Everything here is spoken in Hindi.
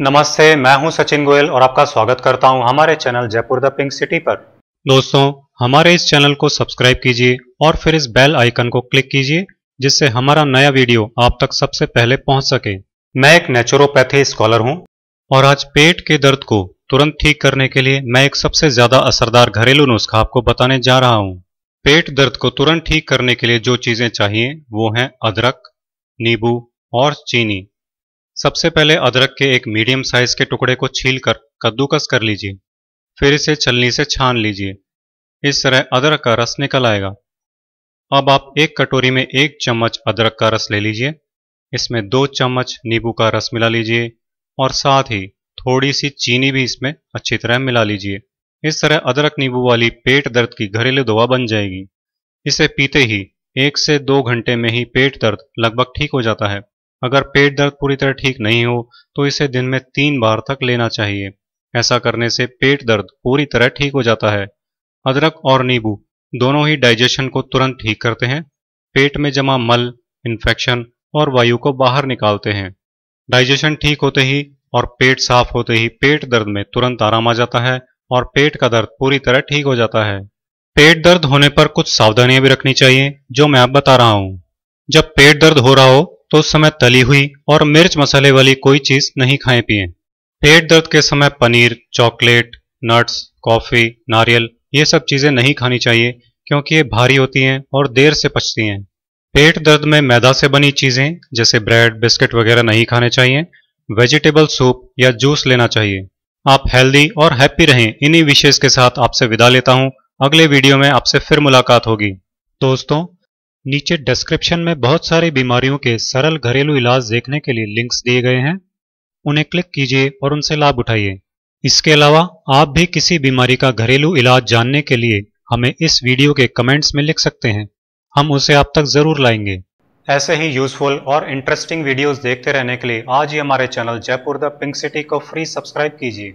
नमस्ते मैं हूं सचिन गोयल और आपका स्वागत करता हूं हमारे channel Jaipur the pink city पर दोस्तों हमारे इस चैनल को सब्सक्राइब कीजिए और फिर इस बेल आइकन को क्लिक कीजिए जिससे हमारा नया वीडियो आप तक सबसे पहले पहुंच सके मैं एक नेचुरोपैथी स्कॉलर हूं और आज पेट के दर्द को तुरंत ठीक करने के लिए मैं एक सबसे ज्यादा असरदार घरेलू नुस्खा आपको बताने जा रहा हूँ पेट दर्द को तुरंत ठीक करने के लिए जो चीजें चाहिए वो है अदरक नींबू और चीनी सबसे पहले अदरक के एक मीडियम साइज के टुकड़े को छील कर कद्दूकस कर लीजिए फिर इसे छलनी से छान लीजिए इस तरह अदरक का रस निकल आएगा अब आप एक कटोरी में एक चम्मच अदरक का रस ले लीजिए इसमें दो चम्मच नींबू का रस मिला लीजिए और साथ ही थोड़ी सी चीनी भी इसमें अच्छी तरह मिला लीजिए इस तरह अदरक नींबू वाली पेट दर्द की घरेलू दवा बन जाएगी इसे पीते ही एक से दो घंटे में ही पेट दर्द लगभग ठीक हो जाता है अगर पेट दर्द पूरी तरह ठीक नहीं हो तो इसे दिन में तीन बार तक लेना चाहिए ऐसा करने से पेट दर्द पूरी तरह ठीक हो जाता है अदरक और नींबू दोनों ही डाइजेशन को तुरंत ठीक करते हैं पेट में जमा मल इन्फेक्शन और वायु को बाहर निकालते हैं डाइजेशन ठीक होते ही और पेट साफ होते ही पेट दर्द में तुरंत आराम आ जाता है और पेट का दर्द पूरी तरह ठीक हो जाता है पेट दर्द होने पर कुछ सावधानियां भी रखनी चाहिए जो मैं आप बता रहा हूं जब पेट दर्द हो रहा हो तो उस समय तली हुई और मिर्च मसाले वाली कोई चीज नहीं खाएं पिए पेट दर्द के समय पनीर चॉकलेट नट्स कॉफी नारियल ये सब चीजें नहीं खानी चाहिए क्योंकि ये भारी होती हैं और देर से पचती हैं पेट दर्द में मैदा से बनी चीजें जैसे ब्रेड बिस्किट वगैरह नहीं खाने चाहिए वेजिटेबल सूप या जूस लेना चाहिए आप हेल्दी और हैप्पी रहें इन्हीं विशेष के साथ आपसे विदा लेता हूं अगले वीडियो में आपसे फिर मुलाकात होगी दोस्तों नीचे डिस्क्रिप्शन में बहुत सारी बीमारियों के सरल घरेलू इलाज देखने के लिए लिंक्स दिए गए हैं उन्हें क्लिक कीजिए और उनसे लाभ उठाइए इसके अलावा आप भी किसी बीमारी का घरेलू इलाज जानने के लिए हमें इस वीडियो के कमेंट्स में लिख सकते हैं हम उसे आप तक ज़रूर लाएंगे ऐसे ही यूजफुल और इंटरेस्टिंग वीडियोस देखते रहने के लिए आज ही हमारे channel Jaipur the pink city को फ्री सब्सक्राइब कीजिए